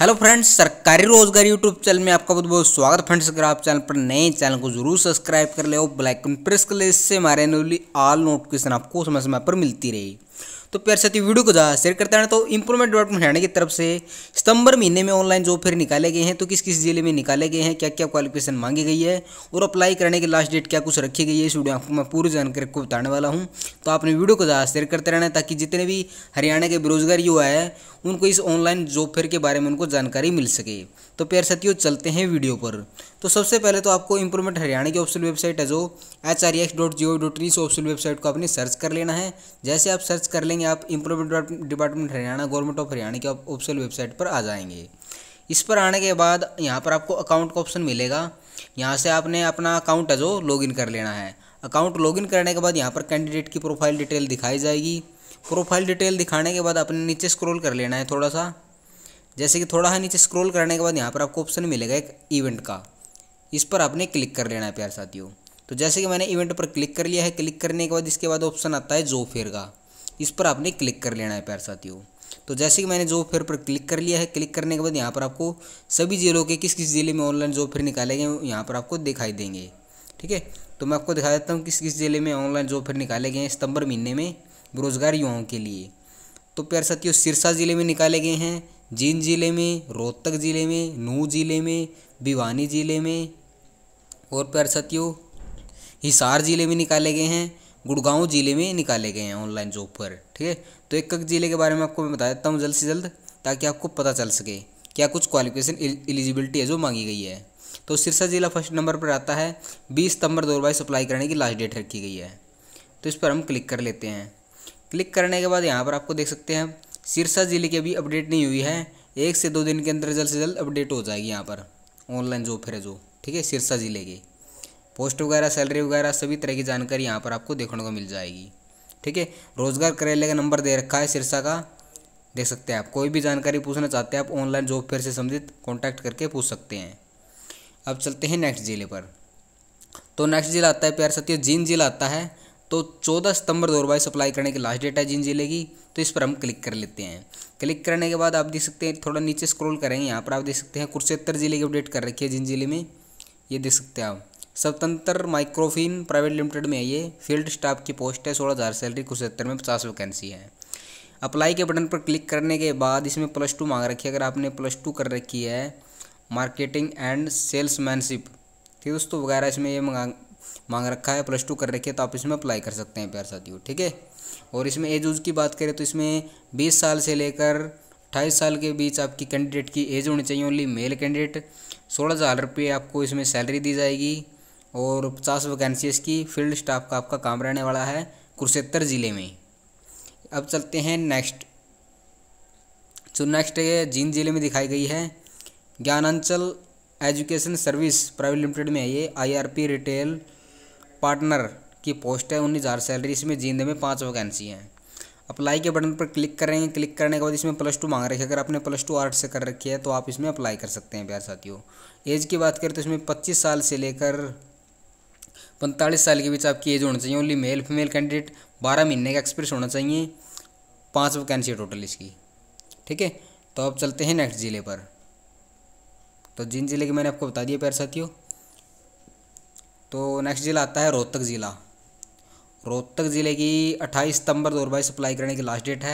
hello friends सरकारी रोजगार YouTube channel में आपका बहुत बहुत स्वागत फ्रेंड्स अगर आप चैनल पर नए चैनल को जरूर सब्सक्राइब कर ले और ब्लैकन प्रेस कर ले इससे हमारे नोली ऑल नोटिफिकेशन आपको समय समय पर मिलती रहेगी तो प्यार साथी वीडियो को ज़्यादा शेयर करते हैं तो इम्प्रूवमेंट डिपार्टमेंट हरियाणा की तरफ से सितंबर महीने में ऑनलाइन जॉब फेयर निकाले गए हैं तो किस किस जिले में निकाले गए हैं क्या क्या क्वालिफिकेशन मांगी गई है और अप्लाई करने की लास्ट डेट क्या कुछ रखी गई है इस वीडियो आपको मैं पूरी जानकारी को बताने वाला हूँ तो आपने वीडियो को ज़्यादा शेयर करते रहना ताकि जितने भी हरियाणा के बेरोजगार युवा है उनको इस ऑनलाइन जॉब फेयर के बारे में उनको जानकारी मिल सके तो प्यार साथियों चलते हैं वीडियो पर तो सबसे पहले तो आपको इंप्रूवमेंट हरियाणा की ऑफिशियल वेबसाइट है जो H R X dot G O dot in option website को आपने सर्च कर लेना है जैसे आप सर्च कर लेंगे आप improvement department Haryana government of Haryana की ऑप्शन वेबसाइट पर आ जाएंगे इस पर आने के बाद यहाँ पर आपको अकाउंट का ऑप्शन मिलेगा यहाँ से आपने अपना अकाउंट है जो लॉगिन कर लेना है अकाउंट लॉगिन करने के बाद यहाँ पर कैंडिडेट की प्रोफाइल डिटेल दिखाई जाएगी प्रोफाइल डिटेल दिखाने के बाद अपने नीचे स्क्रॉल कर लेना है थोड़ा सा जैसे कि थोड़ा है नीचे स्क्रॉल करने के बाद यहाँ पर आपको ऑप्शन मिलेगा एक इवेंट का इस पर आपने क्लिक कर लेना है प्यार साथियों तो जैसे कि मैंने इवेंट पर क्लिक कर लिया है क्लिक करने के बाद इसके बाद ऑप्शन आता है जो फेयर का इस पर आपने क्लिक कर लेना है प्यार साथियों तो जैसे कि मैंने जॉब फेयर पर क्लिक कर लिया है क्लिक करने के बाद यहाँ पर आपको सभी जिलों के किस किस ज़िले में ऑनलाइन जॉब फेयर निकाले गए यहाँ पर आपको दिखाई देंगे ठीक है तो मैं आपको दिखा देता हूँ किस किस ज़िले में ऑनलाइन जॉब फेयर निकाले गए हैं सितंबर महीने में बेरोजगार युवाओं के लिए तो प्यार साथियों सिरसा ज़िले में निकाले गए हैं जींद ज़िले में रोहतक ज़िले में नू ज़िले में भिवानी ज़िले में और प्यार हिसार ज़िले में निकाले गए हैं गुड़गांव ज़िले में निकाले गए हैं ऑनलाइन जॉब पर ठीक है तो एक एक ज़िले के बारे में आपको मैं बता देता हूँ जल्द से जल्द ताकि आपको पता चल सके क्या कुछ क्वालिफिकेशन एलिजिबिलिटी है जो मांगी गई है तो सिरसा ज़िला फर्स्ट नंबर पर आता है बीस सितंबर दो हज़ार अप्लाई करने की लास्ट डेट रखी गई है तो इस पर हम क्लिक कर लेते हैं क्लिक करने के बाद यहाँ पर आपको देख सकते हैं सिरसा ज़िले की अभी अपडेट नहीं हुई है एक से दो दिन के अंदर जल्द से जल्द अपडेट हो जाएगी यहाँ पर ऑनलाइन जॉब फिर जो ठीक है सिरसा ज़िले की पोस्ट वगैरह सैलरी वगैरह सभी तरह की जानकारी यहाँ पर आपको देखने को मिल जाएगी ठीक है रोज़गार कार्यालय का नंबर दे रखा है सिरसा का देख सकते हैं आप कोई भी जानकारी पूछना चाहते हैं आप ऑनलाइन जॉब फेयर से संबंधित कॉन्टैक्ट करके पूछ सकते हैं अब चलते हैं नेक्स्ट ज़िले पर तो नेक्स्ट ज़िला आता है प्यार सत्य जींद ज़िला आता है तो 14 सितंबर 2022 अप्लाई करने की लास्ट डेट है जिन जिले की तो इस पर हम क्लिक कर लेते हैं क्लिक करने के बाद आप देख सकते हैं थोड़ा नीचे स्क्रॉल करेंगे यहाँ पर आप देख सकते हैं कुरुक्षेत्र जिले की अपडेट कर रखी है जिन जिले में ये देख सकते हैं आप स्वतंत्र माइक्रोफिन प्राइवेट लिमिटेड में है ये फील्ड स्टाफ की पोस्ट है सोलह हज़ार सैलरी कुरुक्षेत्र में पचास वैकेंसी है अप्लाई के बटन पर क्लिक करने के बाद इसमें प्लस टू मांग रखी है अगर आपने प्लस टू कर रखी है मार्केटिंग एंड सेल्समैनशिप ठीक है दोस्तों वगैरह इसमें ये मांग रखा है प्लस टू कर रखी है तो आप इसमें अप्लाई कर सकते हैं प्यार साथियों ठीक है और इसमें एज उज की बात करें तो इसमें बीस साल से लेकर अट्ठाईस साल के बीच आपकी कैंडिडेट की एज होनी चाहिए ओनली मेल कैंडिडेट सोलह हज़ार रुपये आपको इसमें सैलरी दी जाएगी और पचास वैकेंसीज की फील्ड स्टाफ का आपका काम रहने वाला है कुरुक्षेत्र ज़िले में अब चलते हैं नेक्स्ट जो नेक्स्ट है जींद ज़िले में दिखाई गई है Gyananchal education service private limited में है ये आई रिटेल पार्टनर की पोस्ट है उन्नीस हज़ार सैलरी इसमें जींद में पाँच वैकेंसी हैं अप्लाई के बटन पर क्लिक करेंगे क्लिक करने के बाद इसमें प्लस टू मांग रखी है अगर आपने प्लस टू आर्ट्स से कर रखी है तो आप इसमें अप्लाई कर सकते हैं प्यार साथियों एज की बात करें तो इसमें पच्चीस साल से लेकर पैंतालीस साल के बीच आपकी एज होनी चाहिए ओनली मेल फीमेल कैंडिडेट बारह महीने का एक्सपीरियंस होना चाहिए पाँच वैकेंसी है टोटल इसकी ठीक है तो अब चलते हैं नेक्स्ट ज़िले पर तो जिन ज़िले के मैंने आपको बता दिया प्यार साथियों तो नेक्स्ट ज़िला आता है रोहतक ज़िला रोहतक ज़िले की 28 सितंबर 2022 सप्लाई करने की लास्ट डेट है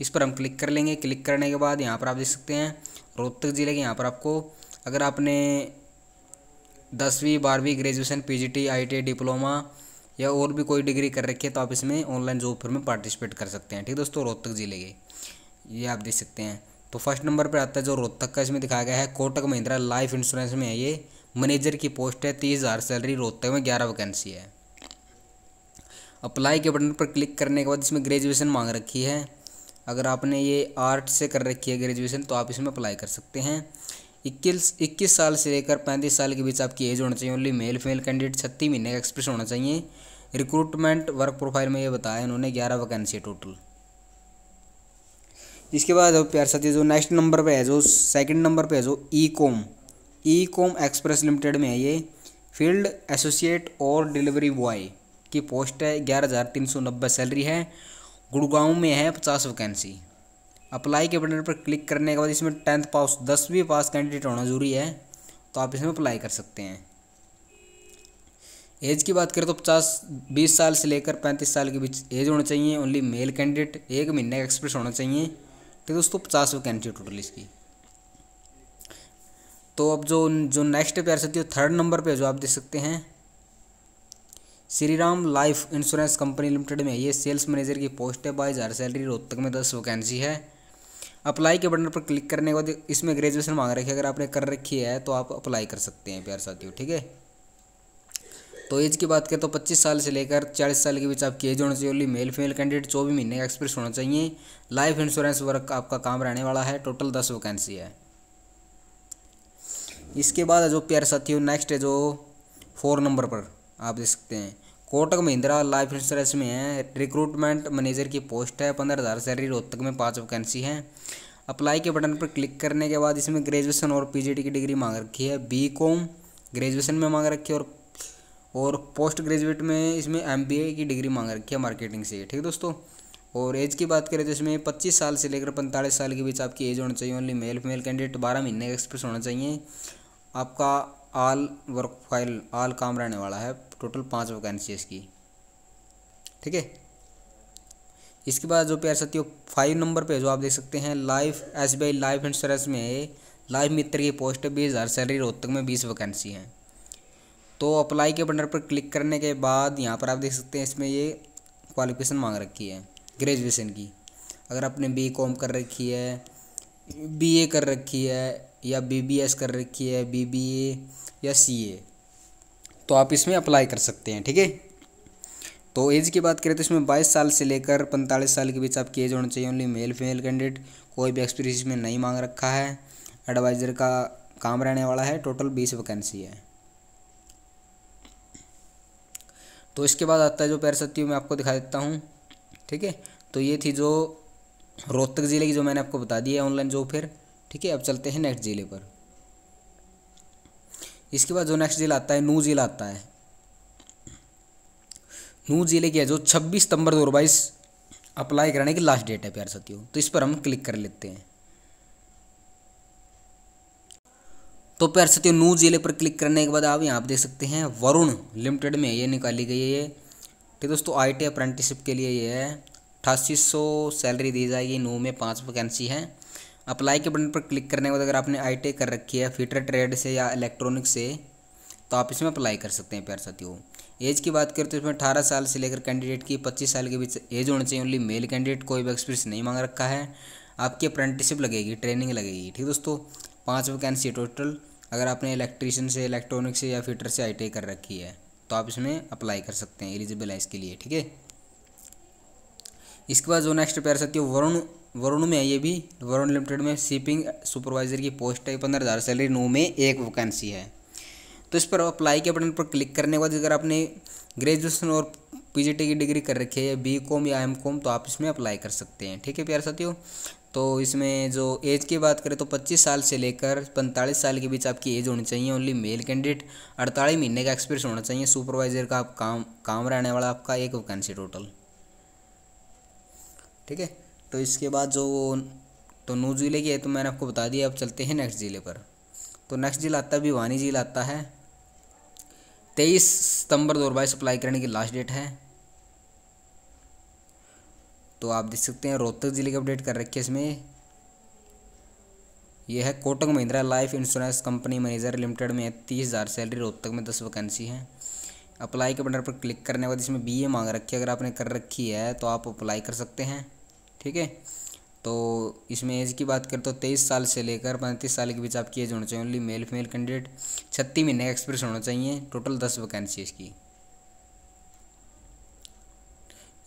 इस पर हम क्लिक कर लेंगे क्लिक करने के बाद यहाँ पर आप देख सकते हैं रोहतक ज़िले के यहाँ पर आपको अगर आपने दसवीं बारहवीं ग्रेजुएशन टी आई डिप्लोमा या और भी कोई डिग्री कर रखी है तो आप इसमें ऑनलाइन जॉब फिर में पार्टिसिपेट कर सकते हैं ठीक दोस्तों रोहतक ज़िले के ये आप देख सकते हैं तो फर्स्ट नंबर पर आता है जो रोहतक का इसमें दिखाया गया है कोटक महिंद्रा लाइफ इंश्योरेंस में है ये मैनेजर की पोस्ट है तीस हज़ार सैलरी रोहते हुए ग्यारह वैकेंसी है अप्लाई के बटन पर क्लिक करने के बाद इसमें ग्रेजुएशन मांग रखी है अगर आपने ये आर्ट से कर रखी है ग्रेजुएशन तो आप इसमें अप्लाई कर सकते हैं इक्कीस इक्कीस साल से लेकर पैंतीस साल के बीच आपकी एज होना चाहिए ओनली मेल फीमेल कैंडिडेट छत्तीस महीने का एक्सपीरियंस होना चाहिए रिक्रूटमेंट वर्क प्रोफाइल में ये बताया उन्होंने ग्यारह वैकेंसी है टोटल इसके बाद अब प्यार साथी जो नेक्स्ट नंबर पे है जो सेकंड नंबर पे है जो E com E com express limited में है ये फील्ड एसोसिएट और डिलीवरी बॉय की पोस्ट है ग्यारह हज़ार तीन सौ नब्बे सैलरी है गुड़गांव में है पचास वैकेंसी अप्लाई के बटन पर क्लिक करने के बाद इसमें टेंथ पास दसवीं पास कैंडिडेट होना जरूरी है तो आप इसमें अप्लाई कर सकते हैं एज की बात करें तो पचास बीस साल से लेकर पैंतीस साल के बीच एज होना चाहिए ओनली मेल कैंडिडेट एक महीने का एक्सप्रेस होना चाहिए तो दोस्तों पचास वैकेंसी टोटल इसकी तो अब जो जो नेक्स्ट प्यार सकती है थर्ड नंबर पे जो आप देख सकते हैं Shri Ram life insurance company limited में ये सेल्स मैनेजर की पोस्ट है बाईस हज़ार सैलरी रोहतक में दस वैकेंसी है अप्लाई के बटन पर क्लिक करने के बाद इसमें ग्रेजुएशन मांग रखी है अगर आपने कर रखी है तो आप अप्लाई कर सकते हैं प्यार साथियों ठीक है तो एज की बात करें तो 25 साल से लेकर 40 साल के बीच आपकी एज होनी चाहिए ओनली मेल फीमेल कैंडिडेट चौबीस महीने का एक्सपीरियंस होना चाहिए लाइफ इंश्योरेंस वर्क आपका काम रहने वाला है टोटल दस वैकेंसी है इसके बाद जो प्यार साथियों नेक्स्ट है जो फोर नंबर पर आप देख सकते हैं कोटक महिंद्रा लाइफ इंश्योरेंस में है रिक्रूटमेंट मैनेजर की पोस्ट है पंद्रह हज़ार सैलरी रोहतक में पाँच वैकेंसी है अप्लाई के बटन पर क्लिक करने के बाद इसमें ग्रेजुएशन और पीजीटी की डिग्री मांग रखी है बी कॉम ग्रेजुएशन में मांग रखी है और और पोस्ट ग्रेजुएट में इसमें एमबीए की डिग्री मांग रखी है मार्केटिंग से ठीक है दोस्तों और एज की बात करें तो इसमें 25 साल से लेकर 45 साल के बीच आपकी एज होनी चाहिए ओनली मेल फीमेल कैंडिडेट 12 महीने का एक्सपीरियंस होना चाहिए आपका आल वर्क फाइल आल काम रहने वाला है टोटल पाँच वैकेंसी इसकी ठीक है इसके बाद जो प्यार साथियों फाइव नंबर पे जो आप देख सकते हैं life S B I life insurance में लाइफ मित्र की पोस्ट बीस हज़ार सैलरी रोहतक में बीस वैकेंसी हैं तो अप्लाई के बटन पर क्लिक करने के बाद यहाँ पर आप देख सकते हैं इसमें ये क्वालिफिकेशन मांग रखी है ग्रेजुएशन की अगर आपने बी कॉम कर रखी है बी ए कर रखी है या बी बी एस कर रखी है बी बी ए या सी ए तो आप इसमें अप्लाई कर सकते हैं ठीक है तो एज की बात करें तो इसमें 22 साल से लेकर 45 साल के बीच आपकी एज होनी चाहिए ओनली मेल फीमेल कैंडिडेट कोई भी एक्सपीरियंस इसमें नहीं मांग रखा है एडवाइज़र का काम रहने वाला है टोटल बीस वैकेंसी है तो इसके बाद आता है जो सत्यू मैं आपको दिखा देता हूँ ठीक है तो ये थी जो रोहतक ज़िले की जो मैंने आपको बता दी है ऑनलाइन जॉब फेयर ठीक है अब चलते हैं नेक्स्ट ज़िले पर इसके बाद जो नेक्स्ट ज़िला आता है नू ज़िला आता है नू ज़िले की है जो छब्बीस सितंबर दो अप्लाई कराने की लास्ट डेट है प्यार साथियों तो इस पर हम क्लिक कर लेते हैं तो प्यार साथियों नू ज़िले पर क्लिक करने के बाद आप यहाँ आप देख सकते हैं वरुण लिमिटेड में ये निकाली गई है ठीक दोस्तों आई टी अप्रेंटिसशिप के लिए ये है अठासी सौ सैलरी दी जाएगी नौ में पाँच वैकेंसी हैं अप्लाई के बटन पर क्लिक करने के बाद अगर आपने आई कर रखी है फिटर ट्रेड से या इलेक्ट्रॉनिक से तो आप इसमें अप्लाई कर सकते हैं प्यार साथियों एज की बात करें तो इसमें अठारह साल से लेकर कैंडिडेट की पच्चीस साल के बीच एज होनी चाहिए ओनली मेल कैंडिडेट कोई भी एक्सपीरियंस नहीं मांग रखा है आपकी अप्रेंटिसशिप लगेगी ट्रेनिंग लगेगी ठीक दोस्तों पाँच वैकेंसी टोटल अगर आपने इलेक्ट्रीशियन से इलेक्ट्रॉनिक से या फिटर से आई कर रखी है तो आप इसमें अप्लाई कर सकते हैं एलिजिबल है इसके लिए ठीक है इसके बाद जो नेक्स्ट पेयर सकती है वरुण वरुण में है ये भी वरुण लिमिटेड में शिपिंग सुपरवाइजर की पोस्ट है पंद्रह हज़ार सैलरी नौ में एक वैकेंसी है तो इस पर अप्लाई के बटन पर क्लिक करने के बाद अगर आपने ग्रेजुएशन और पीजीटी की डिग्री कर रखी है या बी कॉम या एम कॉम तो आप इसमें अप्लाई कर सकते हैं ठीक है प्यार साथियों तो इसमें जो एज की बात करें तो 25 साल से लेकर 45 साल के बीच आपकी एज होनी चाहिए ओनली मेल कैंडिडेट अड़तालीस महीने का एक्सपीरियंस होना चाहिए सुपरवाइजर का आप काम काम रहने वाला आपका एक वैकेंसी टोटल ठीक है तो इसके बाद जो तो नू जिले की है तो मैंने आपको बता दिया अब चलते हैं नेक्स्ट ज़िले पर तो नेक्स्ट जिला आता है भिवानी जिला आता है तेईस सितंबर दो हज़ार अप्लाई करने की लास्ट डेट है तो आप देख सकते हैं रोहतक ज़िले की अपडेट कर रखी है इसमें यह है Kotak Mahindra life insurance company manager limited में तीस हज़ार सैलरी रोहतक में दस वैकेंसी है अप्लाई के बटन पर क्लिक करने के बाद इसमें बी ए मांग रखी है अगर आपने कर रखी है तो आप अप्लाई कर सकते हैं ठीक है तो इसमें एज की बात करें तो तेईस साल से लेकर पैंतीस साल के बीच आपकी एज होना चाहिए ओनली मेल फीमेल कैंडिडेट छत्तीस महीने का एक्सपीरियंस होना चाहिए टोटल दस वैकेंसी इसकी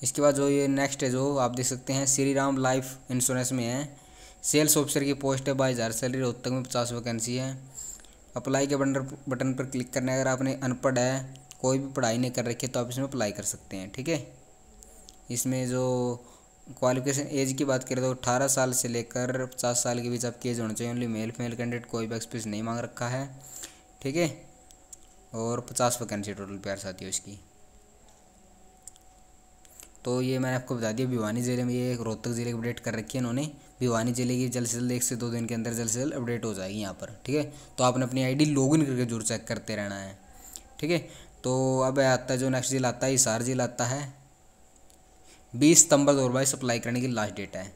इसके बाद जो ये नेक्स्ट है जो आप देख सकते हैं श्री राम लाइफ इंश्योरेंस में है सेल्स ऑफिसर की पोस्ट है बाईस हज़ार सैलरी रोहतक में पचास वैकेंसी है अप्लाई के बटन बटन पर क्लिक करना है अगर आपने अनपढ़ है कोई भी पढ़ाई नहीं कर रखी है तो आप इसमें अप्लाई कर सकते हैं ठीक है इसमें जो क्वालिफिकेशन एज की बात करें तो अठारह साल से लेकर पचास साल के बीच आपकी एज होना चाहिए ओनली मेल फीमेल कैंडिडेट कोई भी एक्सपीरियंस नहीं मांग रखा है ठीक है और पचास वैकेंसी टोटल प्यार साथियों इसकी तो ये मैंने आपको बता दिया भिवानी ज़िले में ये रोहतक ज़िले की अपडेट कर रखी है इन्होंने भिवानी ज़िले की जल्द से जल्द एक से दो दिन के अंदर जल्द से जल्द अपडेट हो जाएगी यहाँ पर ठीक है तो आपने अपनी आईडी लॉगिन करके जरूर चेक करते रहना है ठीक है तो अब आता है जो नेक्स्ट जिला आता है हिसार जिला आता है बीस सितंबर दो हज़ार अप्लाई करने की लास्ट डेट है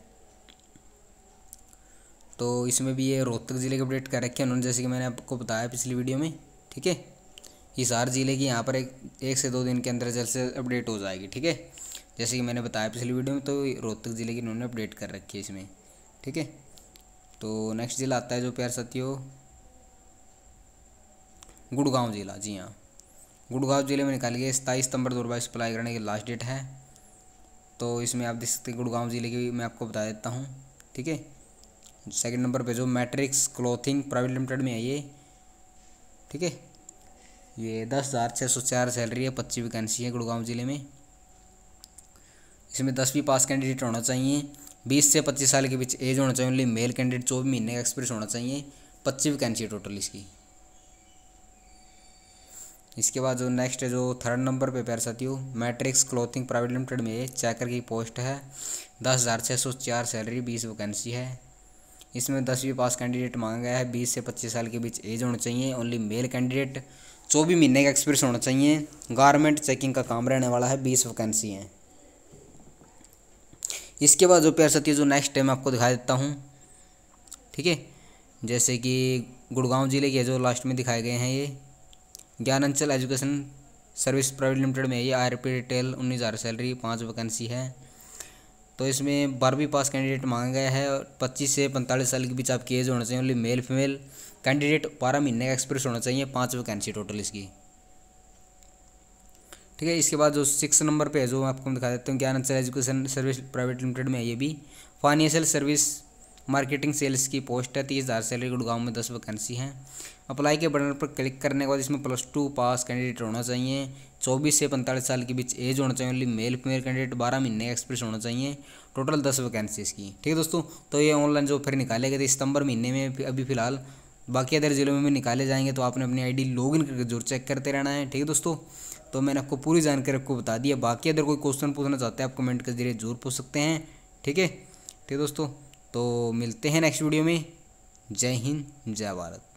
तो इसमें भी ये रोहतक ज़िले की अपडेट कर रखी है उन्होंने जैसे कि मैंने आपको बताया पिछली वीडियो में ठीक है हिसार ज़िले की यहाँ पर एक एक से दो दिन के अंदर जल्द से अपडेट हो जाएगी ठीक है जैसे कि मैंने बताया पिछली वीडियो में तो रोहतक ज़िले की इन्होंने अपडेट कर रखी है इसमें ठीक है तो नेक्स्ट ज़िला आता है जो प्यार साथियों गुड़गांव ज़िला जी हाँ गुड़गांव ज़िले में निकाली गई सताईस सितंबर दो हज़ार अप्लाई करने की लास्ट डेट है तो इसमें आप देख सकते हैं गुड़गांव ज़िले की मैं आपको बता देता हूँ ठीक है सेकंड नंबर पे जो मैट्रिक्स क्लोथिंग प्राइवेट लिमिटेड में है ये ठीक है ये दस हज़ार छः सौ चार सैलरी है पच्चीस वैकेंसी है गुड़गांव ज़िले में इसमें दसवीं पास कैंडिडेट होना चाहिए बीस से पच्चीस साल के बीच एज होना चाहिए ओनली मेल कैंडिडेट चौबीस महीने का एक्सपीरियंस होना चाहिए पच्चीस वैकेंसी है टोटल इसकी इसके बाद जो नेक्स्ट है जो थर्ड नंबर पे प्यार साथियों मैट्रिक्स क्लोथिंग प्राइवेट लिमिटेड में चैकर की पोस्ट है दस हज़ार छः सौ चार सैलरी बीस वैकेंसी है इसमें दसवीं पास कैंडिडेट मांगा गया है बीस से पच्चीस साल के बीच एज होना चाहिए ओनली मेल कैंडिडेट चौबीस महीने का एक्सपीरियंस होना चाहिए गारमेंट चेकिंग का काम रहने वाला है बीस वैकेंसी हैं इसके बाद जो प्यार है जो नेक्स्ट टाइम आपको दिखा देता हूँ ठीक है जैसे कि गुड़गांव ज़िले के जो लास्ट में दिखाए गए हैं ये Gyananchal education service private limited में ये आई आर पी रिटेल उन्नीस हज़ार सैलरी पाँच वैकेंसी है तो इसमें बारहवीं पास कैंडिडेट मांगा गया है और पच्चीस से पैंतालीस साल के बीच आपकी एज होना चाहिए ओनली मेल फीमेल कैंडिडेट बारह महीने का एक्सपीरियंस होना चाहिए पाँच वैकेंसी टोटल इसकी ठीक है इसके बाद जो सिक्स नंबर पे है जो मैं आपको दिखा देता हूँ Gyananchal education service private limited में है ये भी फाइनेंशियल सर्विस मार्केटिंग सेल्स की पोस्ट है तीस हज़ार सैलरी गुड़गांव में दस वैकेंसी हैं अप्लाई के बटन पर क्लिक करने के बाद इसमें प्लस टू पास कैंडिडेट होना चाहिए चौबीस से पैंतालीस साल के बीच एज होना चाहिए ओनली मेल फीमेल कैंडिडेट बारह महीने का एक्सपीरियंस होना चाहिए टोटल दस वैकेंसी इसकी ठीक है दोस्तों तो ये ऑनलाइन जो फिर निकाले गए थे सितंबर महीने में अभी फिलहाल बाकी अदर ज़िलों में भी निकाले जाएंगे तो आपने अपनी आईडी लॉगिन करके जरूर चेक करते रहना है ठीक है दोस्तों तो मैंने आपको पूरी जानकारी आपको बता दी है बाकी अदर कोई क्वेश्चन पूछना चाहते हैं आप कमेंट के जरिए जरूर पूछ सकते हैं ठीक है ठीक है दोस्तों तो मिलते हैं नेक्स्ट वीडियो में जय हिंद जय भारत